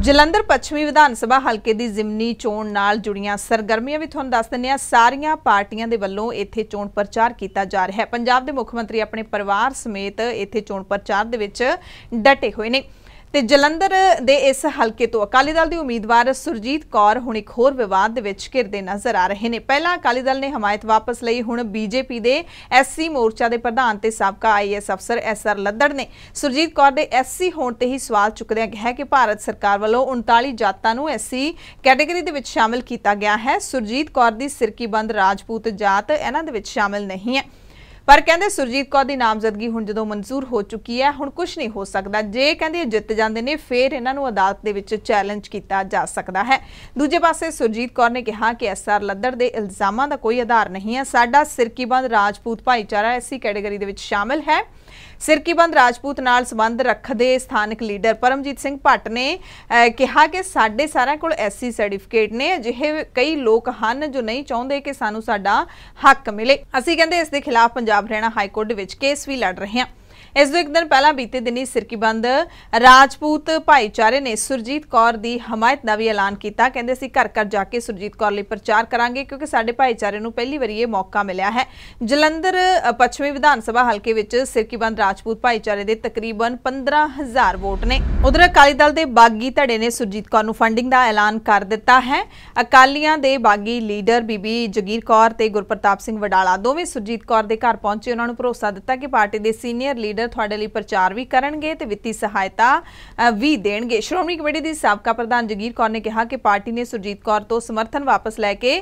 ਜਲੰਧਰ ਪੱਛਮੀ ਵਿਧਾਨ ਸਭਾ ਹਲਕੇ ਦੀ ਜ਼ਿਮਨੀ ਚੋਣ ਨਾਲ ਜੁੜੀਆਂ ਸਰਗਰਮੀਆਂ ਵੀ ਤੁਹਾਨੂੰ ਦੱਸ ਦਿੰਨੇ ਆ ਸਾਰੀਆਂ ਪਾਰਟੀਆਂ ਦੇ ਵੱਲੋਂ ਇੱਥੇ ਚੋਣ ਪ੍ਰਚਾਰ ਕੀਤਾ ਜਾ ਰਿਹਾ ਹੈ ਪੰਜਾਬ ਦੇ ਮੁੱਖ ਮੰਤਰੀ ਆਪਣੇ ਪਰਿਵਾਰ ਸਮੇਤ ਇੱਥੇ ਚੋਣ ਪ੍ਰਚਾਰ ਦੇ ਵਿੱਚ ਡਟੇ ਹੋਏ ਨੇ ਤੇ ਜਲੰਧਰ ਦੇ ਇਸ ਹਲਕੇ ਤੋਂ ਅਕਾਲੀ ਦਲ ਦੀ ਉਮੀਦਵਾਰ ਸੁਰਜੀਤ ਕੌਰ ਹੁਣ ਇੱਕ ਹੋਰ ਵਿਵਾਦ ਦੇ ਵਿੱਚ ਘਿਰਦੇ ਨਜ਼ਰ ਆ ਰਹੇ ਨੇ ਪਹਿਲਾਂ ਅਕਾਲੀ ਦਲ ਨੇ ਹਮਾਇਤ ਵਾਪਸ ਲਈ ਹੁਣ ਬੀਜੇਪੀ ਦੇ ਐਸਸੀ ਮੋਰਚਾ ਦੇ ਪ੍ਰਧਾਨ ਤੇ ਸਾਬਕਾ ਆਈਐਸ ਅਫਸਰ ਐਸਆਰ ਲੱਦੜ ਨੇ ਸੁਰਜੀਤ ਕੌਰ ਦੇ ਐਸਸੀ ਹੋਣ ਤੇ ਹੀ ਸਵਾਲ ਚੁੱਕਦਿਆਂ ਕਿਹਾ ਕਿ ਭਾਰਤ ਸਰਕਾਰ ਵੱਲੋਂ 39 ਜਾਤਾਂ ਨੂੰ ਐਸਸੀ ਕੈਟਾਗਰੀ ਦੇ ਵਿੱਚ ਸ਼ਾਮਲ ਕੀਤਾ ਗਿਆ ਹੈ ਸੁਰਜੀਤ ਕੌਰ ਦੀ ਸਿਰਕੀਬੰਦ ਰਾਜਪੂਤ ਜਾਤ ਇਹਨਾਂ ਦੇ ਵਿੱਚ ਸ਼ਾਮਲ ਨਹੀਂ ਹੈ ਪਰ ਕਹਿੰਦੇ ਸੁਰਜੀਤ ਕੌਰ ਦੀ ਨਾਮਜ਼ਦਗੀ ਹੁਣ ਜਦੋਂ ਮਨਜ਼ੂਰ ਹੋ ਚੁੱਕੀ ਹੈ ਹੁਣ ਕੁਝ ਨਹੀਂ ਹੋ ਸਕਦਾ ਜੇ ਕਹਿੰਦੇ ਜਿੱਤ ਜਾਂਦੇ ਨੇ ਫਿਰ ਇਹਨਾਂ ਨੂੰ ਅਦਾਲਤ ਦੇ ਵਿੱਚ ਚੈਲੰਜ ਕੀਤਾ ਜਾ ਸਕਦਾ ਹੈ ਦੂਜੇ ਪਾਸੇ ਸੁਰਜੀਤ ਕੌਰ ਨੇ ਕਿਹਾ ਕਿ ਐਸਆਰ ਲੱਦਰ ਦੇ ਇਲਜ਼ਾਮਾਂ ਦਾ ਕੋਈ ਆਧਾਰ ਨਹੀਂ ਹੈ ਸਾਡਾ ਸਿਰਕੀਬੰਦ ਰਾਜਪੂਤ ਭਾਈਚਾਰਾ ਐਸੀ ਕੈਟਾਗਰੀ ਦੇ ਵਿੱਚ ਸ਼ਾਮਲ ਹੈ ਸਿਰਕੀਬੰਦ ਰਾਜਪੂਤ ਨਾਲ ਸੰਬੰਧ ਰੱਖਦੇ ਸਥਾਨਕ ਲੀਡਰ ਪਰਮਜੀਤ ਸਿੰਘ ਭੱਟ ਨੇ ਕਿਹਾ ਕਿ ਸਾਡੇ ਸਾਰਿਆਂ ਕੋਲ ਐਸਸੀ ਸਰਟੀਫਿਕੇਟ ਨੇ ਅਜਿਹੇ ਕਈ ਲੋਕ ਹਨ ਜੋ ਨਹੀਂ ਚਾਹੁੰਦੇ ਕਿ ਸਾਨੂੰ ਸਾਡਾ ਹੱਕ ਮਿਲੇ ਅਸੀਂ ਕਹਿੰਦੇ ਇਸ ਦੇ ਖਿਲਾਫ ਪੰਜਾਬ ਪੰਜਾਬ ਹਰਿਆਣਾ ਹਾਈ ਕੋਰਟ ਦੇ ਵਿੱਚ ਕੇਸ ਵੀ ਲੜ ਰਹੇ ਹਾਂ ਇਸ ਤੋਂ ਇੱਕ ਦਿਨ ਪਹਿਲਾਂ ਬੀਤੇ ਦਿਨੀ ਸਿਰਕੀਬੰਦ ਰਾਜਪੂਤ ਭਾਈਚਾਰੇ ਨੇ ਸੁਰਜੀਤ ਕੌਰ ਦੀ ਹਮਾਇਤ ਦਾ ਵੀ ਐਲਾਨ ਕੀਤਾ ਕਹਿੰਦੇ ਸੀ ਘਰ ਘਰ ਜਾ ਕੇ ਸੁਰਜੀਤ ਕੌਰ ਲਈ ਪ੍ਰਚਾਰ ਕਰਾਂਗੇ ਕਿਉਂਕਿ ਸਾਡੇ ਭਾਈਚਾਰੇ ਨੂੰ ਪਹਿਲੀ ਵਾਰੀ ਇਹ ਮੌਕਾ ਮਿਲਿਆ ਹੈ ਜਲੰਧਰ ਪੱਛਮੀ ਵਿਧਾਨ ਸਭਾ ਹਲਕੇ ਵਿੱਚ ਸਿਰਕੀਬੰਦ ਰਾਜਪੂਤ ਭਾਈਚਾਰੇ ਦੇ ਤਕਰੀਬਨ 15000 ਵੋਟ ਨੇ ਉਧਰ ਅਕਾਲੀ ਦਲ ਦੇ ਬਾਗੀ ਧੜੇ ਨੇ ਸੁਰਜੀਤ ਕੌਰ ਨੂੰ ਫੰਡਿੰਗ ਦਾ ਐਲਾਨ ਕਰ ਦਿੱਤਾ ਹੈ ਅਕਾਲੀਆਂ ਦੇ ਬਾਗੀ ਲੀਡਰ ਬੀਬੀ ਜਗੀਰ ਕੌਰ ਤੇ ਗੁਰਪ੍ਰਤਾਪ ਸਿੰਘ ਵਡਾਲਾ ਦੋਵੇਂ ਸੁਰਜੀਤ ਕੌਰ ਦੇ ਘਰ ਪਹੁੰਚੇ ਉਹਨਾਂ ਨੂੰ ਭਰੋਸਾ ਦਿੱਤਾ ਕਿ ਪਾਰਟੀ ਦੇ ਸੀਨੀਅਰ ਲੀਡਰ ਦੇ ਤੁਹਾਡੇ ਲਈ ਪ੍ਰਚਾਰ ਵੀ ਕਰਨਗੇ ਤੇ ਵਿੱਤੀ ਸਹਾਇਤਾ ਵੀ ਦੇਣਗੇ ਸ਼੍ਰੋਮਣੀ ਕਮੇਟੀ ਦੀ ਸਾਬਕਾ ਪ੍ਰਧਾਨ ਜਗੀਰ ਕੌਰ ਨੇ ਕਿਹਾ ਕਿ ਪਾਰਟੀ ਨੇ ਸੁਰਜੀਤ ਕੌਰ ਤੋਂ ਸਮਰਥਨ ਵਾਪਸ ਲੈ ਕੇ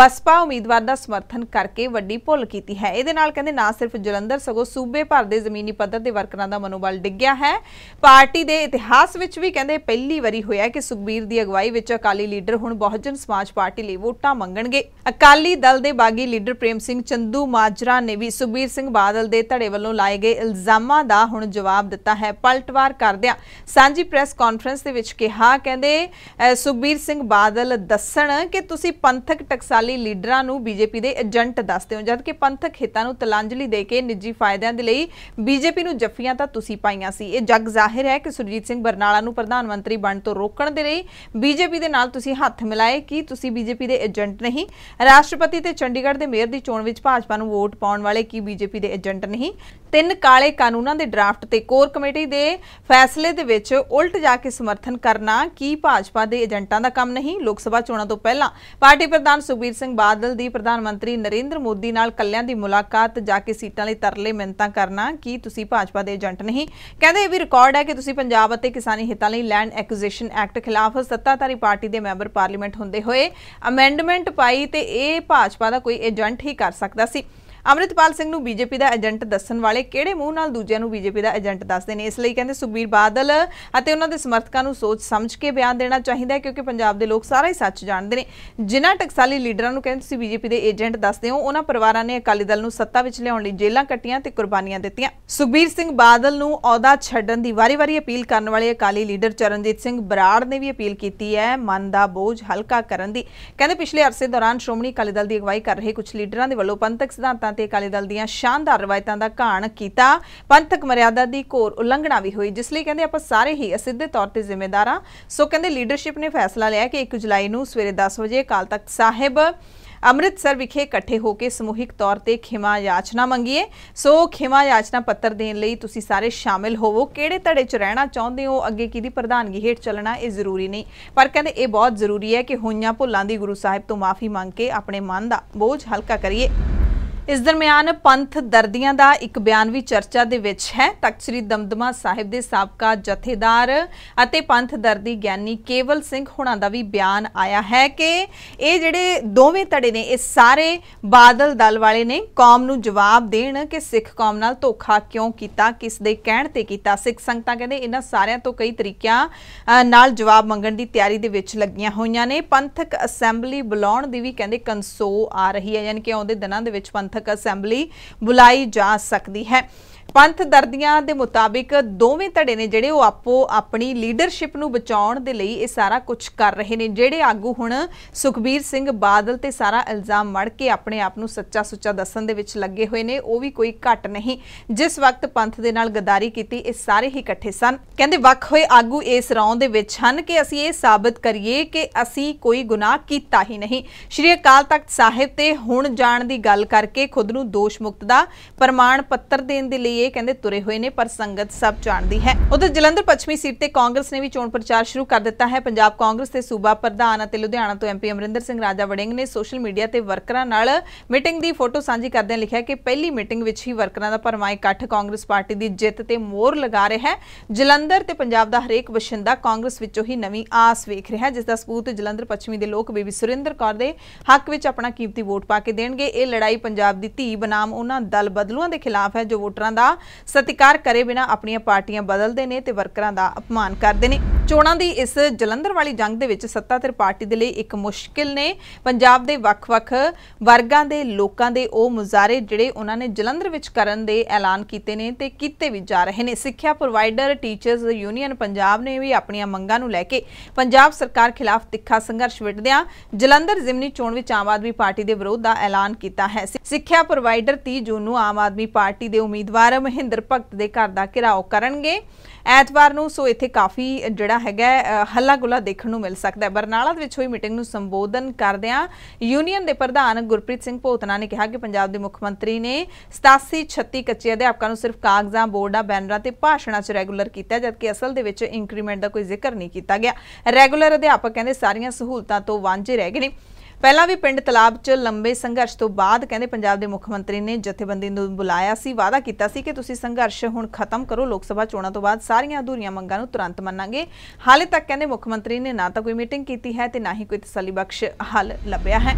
ਬਸਪਾ ਉਮੀਦਵਾਰ ਦਾ ਸਮਰਥਨ ਕਰਕੇ ਵੱਡੀ ਭੁੱਲ ਕੀਤੀ ਹੈ ਇਹਦੇ ਨਾਲ ਕਹਿੰਦੇ ਨਾ ਸਿਰਫ ਜਲੰਧਰ ਸਗੋਂ ਸੂਬੇ ਭਰ ਦੇ ਜ਼ਮੀਨੀ ਪੱਧਰ ਦੇ ਵਰਕਰਾਂ ਦਾ ਮਨੋਬਲ ਡਿੱਗਿਆ ਹੈ ਪਾਰਟੀ ਦੇ ਇਤਿਹਾਸ ਵਿੱਚ ਵੀ ਕਹਿੰਦੇ ਪਹਿਲੀ ਵਾਰੀ ਹੋਇਆ ਕਿ ਸੁਖਬੀਰ ਦੀ ਅਗਵਾਈ ਵਿੱਚ ਅਕਾਲੀ ਲੀਡਰ ਹੁਣ ਬਹੁਜਨ ਸਮਾਜ ਪਾਰਟੀ ਲਈ ਵੋਟਾਂ ਮੰਗਣਗੇ ਅਕਾਲੀ ਦਲ ਦੇ ਬਾਗੀ ਲੀਡਰ ਪ੍ਰੇਮ ਸਿੰਘ ਚੰਦੂ ਮਾਜਰਾ ਨੇ ਵੀ ਸੁਖਬੀਰ ਸਿੰਘ ਬਾਦਲ ਦੇ ਧੜੇ ਵੱਲੋਂ ਲਾਏ ਗਏ ਇਲਜ਼ਾਮ ਇਲਜ਼ਾਮਾਂ ਦਾ ਹੁਣ ਜਵਾਬ ਦਿੱਤਾ ਹੈ ਪਲਟਵਾਰ ਕਰਦਿਆਂ ਸਾਂਝੀ ਪ੍ਰੈਸ ਕਾਨਫਰੰਸ ਦੇ ਵਿੱਚ ਕਿਹਾ ਕਹਿੰਦੇ ਸੁਖਬੀਰ ਸਿੰਘ ਬਾਦਲ ਦੱਸਣ ਕਿ ਤੁਸੀਂ ਪੰਥਕ ਟਕਸਾਲੀ ਲੀਡਰਾਂ ਨੂੰ ਬੀਜੇਪੀ ਦੇ ਏਜੰਟ ਦੱਸਦੇ ਹੋ ਜਦਕਿ ਪੰਥਕ ਹਿੱਤਾਂ ਨੂੰ ਤਲਾਂਜਲੀ ਦੇ ਕੇ ਨਿੱਜੀ ਫਾਇਦਿਆਂ ਦੇ ਲਈ ਬੀਜੇਪੀ ਨੂੰ ਜੱਫੀਆਂ ਤਾਂ ਤੁਸੀਂ ਪਾਈਆਂ ਸੀ ਇਹ ਜੱਗ ਜ਼ਾਹਿਰ ਹੈ ਕਿ ਸੁਰਜੀਤ ਸਿੰਘ ਬਰਨਾਲਾ ਨੂੰ ਪ੍ਰਧਾਨ ਮੰਤਰੀ ਬਣ ਤੋਂ ਰੋਕਣ ਦੇ ਲਈ ਬੀਜੇਪੀ ਦੇ ਨਾਲ ਤੁਸੀਂ ਹੱਥ ਮਿਲਾਏ ਕਿ ਤੁਸੀਂ ਬੀਜੇਪੀ ਦੇ ਏਜੰਟ ਨਹੀਂ ਰਾਸ਼ਟਰਪਤੀ ਤੇ ਚੰਡੀਗੜ੍ਹ ਦੇ ਮੇਅਰ ਦੀ ਚੋਣ ਵਿੱਚ ਭਾਜਪਾ ਨੂੰ ਵੋਟ ਪਾਉਣ ਵਾਲੇ ਕੀ ਬੀਜੇਪੀ ਦੇ ਏਜੰਟ ਨਹੀਂ ਤਿੰਨ ਕਾਲੇ ਕਾਨੂੰਨਾਂ ਦੇ ਡਰਾਫਟ ਤੇ ਕੋਰ ਕਮੇਟੀ ਦੇ ਫੈਸਲੇ ਦੇ ਵਿੱਚ ਉਲਟ ਜਾ ਕੇ ਸਮਰਥਨ ਕਰਨਾ ਕੀ ਭਾਜਪਾ ਦੇ ਏਜੰਟਾਂ ਦਾ ਕੰਮ ਨਹੀਂ ਲੋਕ ਸਭਾ ਚੋਣਾਂ ਤੋਂ ਪਹਿਲਾਂ ਪਾਰਟੀ ਪ੍ਰਧਾਨ ਸੁਖਬੀਰ ਸਿੰਘ ਬਾਦਲ ਦੀ ਪ੍ਰਧਾਨ ਮੰਤਰੀ ਨਰਿੰਦਰ ਮੋਦੀ ਨਾਲ ਕੱਲਿਆਂ ਦੀ ਮੁਲਾਕਾਤ ਜਾ ਕੇ ਸੀਟਾਂ ਲਈ ਤਰਲੇ ਮਿੰਤਾਂ ਕਰਨਾ ਕੀ ਤੁਸੀਂ ਭਾਜਪਾ ਦੇ ਏਜੰਟ ਨਹੀਂ ਕਹਿੰਦੇ ਇਹ ਵੀ ਰਿਕਾਰਡ ਹੈ ਕਿ ਤੁਸੀਂ ਪੰਜਾਬ ਅਤੇ ਕਿਸਾਨੀ ਹਿੱਤਾਂ ਲਈ ਲੈਂਡ ਐਕੁਜੀਸ਼ਨ ਐਕਟ ਖਿਲਾਫ ਸੱਤਾਧਾਰੀ ਪਾਰਟੀ ਦੇ ਮੈਂਬਰ ਪਾਰਲੀਮੈਂਟ ਹੁੰਦੇ ਹੋਏ ਅਮੈਂਡਮੈਂਟ ਪਾਈ ਤੇ ਇਹ ਭਾਜਪਾ ਦਾ ਕੋਈ ਏਜੰਟ ਹੀ ਕਰ ਸਕਦਾ ਸੀ ਅਮਰਿਤਪਾਲ ਸਿੰਘ ਨੂੰ ਬੀਜੇਪੀ ਦਾ ਏਜੰਟ ਦੱਸਣ ਵਾਲੇ ਕਿਹੜੇ ਮੂੰਹ ਨਾਲ ਦੂਜਿਆਂ ਨੂੰ ਬੀਜੇਪੀ ਦਾ ਏਜੰਟ ਦੱਸਦੇ ਨੇ ਇਸ ਲਈ ਕਹਿੰਦੇ ਸੁਖਬੀਰ ਬਾਦਲ ਅਤੇ ਉਹਨਾਂ ਦੇ ਸਮਰਥਕਾਂ ਨੂੰ ਸੋਚ ਸਮਝ ਕੇ ਬਿਆਨ ਦੇਣਾ ਚਾਹੀਦਾ ਹੈ ਕਿਉਂਕਿ ਪੰਜਾਬ ਦੇ ਲੋਕ ਸਾਰਾ ਹੀ ਸੱਚ ਜਾਣਦੇ ਨੇ ਜਿਨ੍ਹਾਂ ਟਕਸਾਲੀ ਲੀਡਰਾਂ ਨੂੰ ਕਹਿੰਦੇ ਤੁਸੀਂ ਬੀਜੇਪੀ ਦੇ ਏਜੰਟ ਦੱਸਦੇ ਹੋ ਉਹਨਾਂ ਪਰਿਵਾਰਾਂ ਨੇ ਅਕਾਲੀ ਦਲ ਨੂੰ ਸੱਤਾ ਵਿੱਚ ਲਿਆਉਣ ਲਈ ਜੇਲ੍ਹਾਂ ਕੱਟੀਆਂ ਤੇ ਕੁਰਬਾਨੀਆਂ ਦਿੱਤੀਆਂ ਸੁਖਬੀਰ ਸਿੰਘ ਬਾਦਲ ਨੂੰ ਅਹੁਦਾ ਛੱਡਣ ਦੀ ਵਾਰੀ-ਵਾਰੀ ਅਪੀਲ ਕਰਨ ਵਾਲੇ ਅਕਾਲੀ ਲੀਡਰ ਚਰਨਜੀਤ ਸਿੰਘ ਬਰਾੜ ਨੇ ਵੀ ਅਪੀਲ ਕੀਤੀ ਹੈ ਮਨ ਦਾ ਬੋਝ ਹਲਕਾ ਕਰਨ ਦੀ ਕਹਿੰਦੇ ਪਿਛਲੇ ਅਰਸੇ ਦੌਰਾਨ ਸ਼੍ਰੋਮਣੀ ਅਕਾਲੀ ਦਲ ਦੀ ਅਗਵਾਈ ਕਰ ਰਹੇ ਕੁਝ ਲੀਡਰਾਂ ਦੇ ਵੱਲੋਂ ਪੰਥਕ ਸਿਧਾਂਤਾਂ ਵੋਟਾਂ ਤੇ ਅਕਾਲੀ ਦਲ ਦੀਆਂ ਸ਼ਾਨਦਾਰ ਰਵਾਇਤਾਂ ਦਾ ਘਾਣ ਕੀਤਾ ਪੰਥਕ ਮਰਿਆਦਾ ਦੀ ਘੋਰ ਉਲੰਘਣਾ ਵੀ ਹੋਈ ਜਿਸ ਲਈ ਕਹਿੰਦੇ ਆਪਾਂ ਸਾਰੇ ਹੀ ਅਸਿੱਧੇ ਤੌਰ ਤੇ ਜ਼ਿੰਮੇਦਾਰ ਆ ਸੋ ਕਹਿੰਦੇ ਲੀਡਰਸ਼ਿਪ ਨੇ ਫੈਸਲਾ ਲਿਆ ਕਿ 1 ਜੁਲਾਈ ਨੂੰ ਸਵੇਰੇ 10 ਵਜੇ ਕਾਲ ਤਖਤ ਸਾਹਿਬ ਅੰਮ੍ਰਿਤਸਰ ਵਿਖੇ ਇਕੱਠੇ ਹੋ ਕੇ ਸਮੂਹਿਕ ਤੌਰ ਤੇ ਖਿਮਾ ਯਾਚਨਾ ਮੰਗੀਏ ਸੋ ਖਿਮਾ ਯਾਚਨਾ ਪੱਤਰ ਦੇਣ ਲਈ ਤੁਸੀਂ ਸਾਰੇ ਸ਼ਾਮਿਲ ਹੋਵੋ ਕਿਹੜੇ ਧੜੇ 'ਚ ਰਹਿਣਾ ਚਾਹੁੰਦੇ ਹੋ ਅੱਗੇ ਕਿਹਦੀ ਪ੍ਰਧਾਨਗੀ ਹੇਠ ਚੱਲਣਾ ਇਹ ਜ਼ਰੂਰੀ ਨਹੀਂ ਪਰ ਕਹਿੰਦੇ ਇਹ ਬਹੁਤ ਜ਼ਰੂਰੀ ਹੈ ਕਿ ਹੋਈਆਂ ਭੁੱਲਾਂ ਦੀ ਗੁਰੂ ਸਾਹਿਬ ਤੋਂ ਮਾਫੀ ਮੰਗ ਕੇ ਆਪਣੇ ਮਨ ਦਾ ਬੋਝ ਹਲਕਾ ਕਰੀਏ ਇਸ ਦਰਮਿਆਨ ਪੰਥ ਦਰਦੀਆਂ ਦਾ ਇੱਕ ਬਿਆਨ ਵੀ ਚਰਚਾ ਦੇ ਵਿੱਚ ਹੈ ਤਖਤ ਸ੍ਰੀ ਦਮਦਮਾ ਸਾਹਿਬ ਦੇ ਸਾਬਕਾ ਜਥੇਦਾਰ ਅਤੇ ਪੰਥ ਦਰਦੀ ਗਿਆਨੀ ਕੇਵਲ ਸਿੰਘ ਹੁਣਾਂ ਦਾ ਵੀ ਬਿਆਨ ਆਇਆ ਹੈ ਕਿ ਇਹ ਜਿਹੜੇ ਦੋਵੇਂ ਧੜੇ ਨੇ ਇਹ ਸਾਰੇ ਬਾਦਲ ਦਲ ਵਾਲੇ ਨੇ ਕੌਮ ਨੂੰ ਜਵਾਬ ਦੇਣ ਕਿ ਸਿੱਖ ਕੌਮ ਨਾਲ ਧੋਖਾ ਕਿਉਂ ਕੀਤਾ ਕਿਸ ਦੇ ਕਹਿਣ ਤੇ ਕੀਤਾ ਸਿੱਖ ਸੰਗਤਾਂ ਕਹਿੰਦੇ ਇਹਨਾਂ ਸਾਰਿਆਂ ਤੋਂ ਕਈ ਤਰੀਕਿਆਂ ਨਾਲ ਜਵਾਬ ਮੰਗਣ ਦੀ ਤਿਆਰੀ ਦੇ ਵਿੱਚ ਲੱਗੀਆਂ ਹੋਈਆਂ ਨੇ ਪੰਥਕ ਅਸੈਂਬਲੀ ਬੁਲਾਉਣ ਦੀ ਵੀ ਕਹਿੰਦੇ ਕੰਸੋ ਆ ਰਹੀ ਹੈ ਯਾਨੀ ਕਿ ਆਉਂਦੇ ਦਿਨਾਂ ਦੇ ਵਿੱਚ ਪੰਥ ਪੰਥਕ ਅਸੈਂਬਲੀ ਬੁਲਾਈ ਜਾ ਸਕਦੀ ਹੈ ਪੰਥ ਦਰਦੀਆਂ ਦੇ ਮੁਤਾਬਿਕ ਦੋਵੇਂ ਧੜੇ ਨੇ ਜਿਹੜੇ ਉਹ ਆਪੋ ਆਪਣੀ ਲੀਡਰਸ਼ਿਪ ਨੂੰ ਬਚਾਉਣ ਦੇ ਲਈ ਇਹ ਸਾਰਾ ਕੁਝ ਕਰ ਰਹੇ ਨੇ ਜਿਹੜੇ ਆਗੂ ਹੁਣ ਸੁਖਬੀਰ ਸਿੰਘ ਬਾਦਲ ਤੇ ਸਾਰਾ ਇਲਜ਼ਾਮ ਮੜ ਕੇ ਆਪਣੇ ਆਪ ਨੂੰ ਸੱਚਾ ਸੁੱਚਾ ਦੱਸਣ ਦੇ ਵਿੱਚ ਲੱਗੇ ਹੋਏ ਨੇ ਉਹ ਵੀ ਕੋਈ ਘੱਟ ਨਹੀਂ ਜਿਸ ਵਕਤ ਪੰਥ ਦੇ ਨਾਲ ਗਦਾਰੀ ਕੀਤੀ ਇਹ ਸਾਰੇ ਹੀ ਇਕੱਠੇ ਸਨ ਕਹਿੰਦੇ ਵੱਖ ਹੋਏ ਆਗੂ ਇਸ ਰੌਂ ਦੇ ਵਿੱਚ ਹਨ ਕਿ ਅਸੀਂ ਇਹ ਸਾਬਤ ਕਰੀਏ ਕਿ ਅਸੀਂ ਕੋਈ ਗੁਨਾਹ ਕੀਤਾ ਹੀ ਨਹੀਂ ਸ਼੍ਰੀ ਅਕਾਲ ਤਖਤ ਸਾਹਿਬ ਤੇ ਹੁਣ ਜਾਣ ਦੀ ਗੱਲ ਕਰਕੇ ਖੁਦ ਨੂੰ ਦੋਸ਼ ਮੁਕਤ ਦਾ ਪ੍ਰਮਾਣ ਪੱਤਰ ਦੇਣ ਦੇ ਲਈ ਏ ਕਹਿੰਦੇ ਤੁਰੇ ਹੋਏ ਨੇ ਪਰ ਸੰਗਤ ਸਭ ਜਾਣਦੀ ਹੈ ਉਧਰ ਜਲੰਧਰ ਪੱਛਮੀ ਸੀਟ ਤੇ ਕਾਂਗਰਸ ਨੇ ਵੀ ਚੋਣ ਪ੍ਰਚਾਰ ਸ਼ੁਰੂ ਕਰ ਦਿੱਤਾ ਹੈ ਪੰਜਾਬ ਕਾਂਗਰਸ ਦੇ ਸੂਬਾ ਪ੍ਰਧਾਨ ਅਤੇ ਲੁਧਿਆਣਾ ਤੋਂ ਐਮਪੀ ਅਮਰਿੰਦਰ ਸਿੰਘ ਰਾਜਾ ਵੜਿੰਗ ਨੇ ਸੋਸ਼ਲ ਮੀਡੀਆ ਤੇ ਵਰਕਰਾਂ ਨਾਲ ਮੀਟਿੰਗ ਦੀ ਫੋਟੋ ਸਾਂਝੀ ਕਰਦਿਆਂ ਲਿਖਿਆ ਕਿ ਪਹਿਲੀ ਮੀਟਿੰਗ ਵਿੱਚ ਹੀ ਵਰਕਰਾਂ ਦਾ ਭਰਵਾਂ ਇਕੱਠ ਕਾਂਗਰਸ ਪਾਰਟੀ ਦੀ ਜਿੱਤ ਤੇ ਮੋਹਰ ਲਗਾ ਰਿਹਾ ਹੈ ਜਲੰਧਰ ਤੇ ਪੰਜਾਬ ਦਾ ਹਰੇਕ ਵਸ਼ਿੰਦਾ ਕਾਂਗਰਸ ਵਿੱਚੋਂ ਹੀ ਨਵੀਂ ਆਸ ਵੇਖ ਰਿਹਾ ਹੈ ਜਿਸ ਦਾ ਸਬੂਤ ਜਲੰਧਰ ਪੱਛਮੀ ਦੇ ਲੋਕ ਬੀਬੀ ਸੁਰਿੰਦਰ ਕੌਰ ਦੇ ਹੱਕ ਵਿੱਚ ਆਪਣਾ ਕੀਮਤੀ ਵੋਟ ਪਾ ਕੇ ਦੇਣਗੇ ਇਹ ਲੜਾਈ ਪੰਜਾਬ ਦੀ ਧੀ ਬਨਾਮ ਉਹਨਾਂ ਦਲ ਬਦਲੂਆਂ ਦੇ ਖਿਲਾਫ ਹੈ ਜੋ ਵੋਟਰਾਂ ਦਾ ਦਾ ਸਤਿਕਾਰ ਕਰੇ ਬਿਨਾ ਆਪਣੀਆਂ ਪਾਰਟੀਆਂ ਬਦਲਦੇ ਨੇ ਤੇ ਵਰਕਰਾਂ ਦਾ ਅਪਮਾਨ ਕਰਦੇ ਨੇ ਚੋਣਾਂ ਦੀ ਇਸ ਜਲੰਧਰ ਵਾਲੀ ਜੰਗ ਦੇ ਵਿੱਚ ਸੱਤਾ ਧਿਰ ਪਾਰਟੀ ਦੇ ਲਈ ਇੱਕ ਮੁਸ਼ਕਿਲ ਨੇ ਪੰਜਾਬ ਦੇ ਵੱਖ-ਵੱਖ ਵਰਗਾਂ ਦੇ ਲੋਕਾਂ ਦੇ ਉਹ ਮੁਜ਼ਾਰੇ ਜਿਹੜੇ ਉਹਨਾਂ ਨੇ ਜਲੰਧਰ ਵਿੱਚ ਕਰਨ ਦੇ ਐਲਾਨ ਕੀਤੇ ਨੇ ਤੇ ਕੀਤੇ ਵੀ ਜਾ ਰਹੇ ਨੇ ਸਿੱਖਿਆ ਪ੍ਰੋਵਾਈਡਰ ਟੀਚਰਸ ਯੂਨੀਅਨ ਪੰਜਾਬ ਨੇ ਵੀ ਆਪਣੀਆਂ ਮੰਗਾਂ ਨੂੰ ਲੈ ਕੇ ਪੰਜਾਬ ਸਰਕਾਰ ਖਿਲਾਫ ਤਿੱਖਾ ਸੰਘਰਸ਼ ਵਿੱਢਦਿਆਂ ਜਲੰਧਰ ਜ਼ਿਮਨੀ ਚੋਣ ਵਿੱਚ ਆਮ ਆਦਮੀ ਪਾਰਟੀ ਦੇ ਵਿਰੋਧ ਦਾ ਐਲਾਨ ਕੀਤਾ ਹੈ ਸਿੱਖਿਆ ਪ੍ਰੋਵਾਈਡਰ 30 ਜੂਨ ਨੂੰ ਆਮ ਆਦਮੀ ਪਾਰਟੀ ਦੇ ਉਮੀਦਵਾਰ ਮਹਿੰਦਰ ਭਗਤ ਦੇ ਘਰ ਦਾ ਘਿਰਾਓ ਕਰਨਗੇ ਐਤਵਾਰ ਨੂੰ ਸੋ ਇੱਥੇ ਕਾਫੀ ਜਿਹੜਾ ਜਿਹੜਾ ਹੈਗਾ ਹੱਲਾ ਗੁੱਲਾ ਦੇਖਣ ਨੂੰ ਮਿਲ ਸਕਦਾ ਹੈ ਬਰਨਾਲਾ ਦੇ ਵਿੱਚ ਹੋਈ ਮੀਟਿੰਗ ਨੂੰ ਸੰਬੋਧਨ ਕਰਦਿਆਂ ਯੂਨੀਅਨ ਦੇ ਪ੍ਰਧਾਨ ਗੁਰਪ੍ਰੀਤ ਸਿੰਘ ਭੋਤਨਾ ਨੇ ਕਿਹਾ ਕਿ ਪੰਜਾਬ ਦੇ ਮੁੱਖ ਮੰਤਰੀ ਨੇ 87 36 ਕੱਚੇ ਅਧਿਆਪਕਾਂ ਨੂੰ ਸਿਰਫ ਕਾਗਜ਼ਾਂ ਬੋਰਡਾਂ ਬੈਨਰਾਂ ਤੇ ਭਾਸ਼ਣਾਂ 'ਚ ਰੈਗੂਲਰ ਕੀਤਾ ਜਦਕਿ ਅਸਲ ਦੇ ਵਿੱਚ ਇੰਕਰੀਮੈਂਟ ਦਾ ਕੋਈ ਜ਼ਿਕਰ ਨਹੀਂ ਕੀਤਾ ਗਿਆ ਰੈਗੂਲਰ ਅਧਿਆਪਕ ਕਹਿੰਦੇ ਸਾਰੀਆਂ ਸਹੂਲਤਾਂ ਤੋਂ ਵਾਂਝੇ ਰਹਿ ਗਏ ਨੇ ਪਹਿਲਾਂ ਵੀ ਪਿੰਡ ਤਲਾਬ 'ਚ ਲੰਬੇ ਸੰਘਰਸ਼ ਤੋਂ ਬਾਅਦ ਕਹਿੰਦੇ ਪੰਜਾਬ ਦੇ ਮੁੱਖ ਮੰਤਰੀ ਨੇ ਜਥੇਬੰਦੀ ਨੂੰ ਬੁਲਾਇਆ ਸੀ ਵਾਅਦਾ ਕੀਤਾ ਸੀ ਕਿ ਤੁਸੀਂ ਸੰਘਰਸ਼ ਹੁਣ ਖਤਮ ਕਰੋ ਲੋਕ ਸਭਾ ਚੋਣਾਂ ਤੋਂ ਬਾਅਦ ਸਾਰੀਆਂ ਅਧੂਰੀਆਂ ਮੰਗਾਂ ਨੂੰ ਤੁਰੰਤ ਮੰਨਾਂਗੇ ਹਾਲੇ ਤੱਕ ਕਹਿੰਦੇ ਮੁੱਖ ਮੰਤਰੀ ਨੇ ਨਾ ਤਾਂ ਕੋਈ ਮੀਟਿੰਗ ਕੀਤੀ ਹੈ ਤੇ ਨਾ ਹੀ ਕੋਈ ਤਸੱਲੀਬਖਸ਼ ਹੱਲ ਲੱਭਿਆ ਹੈ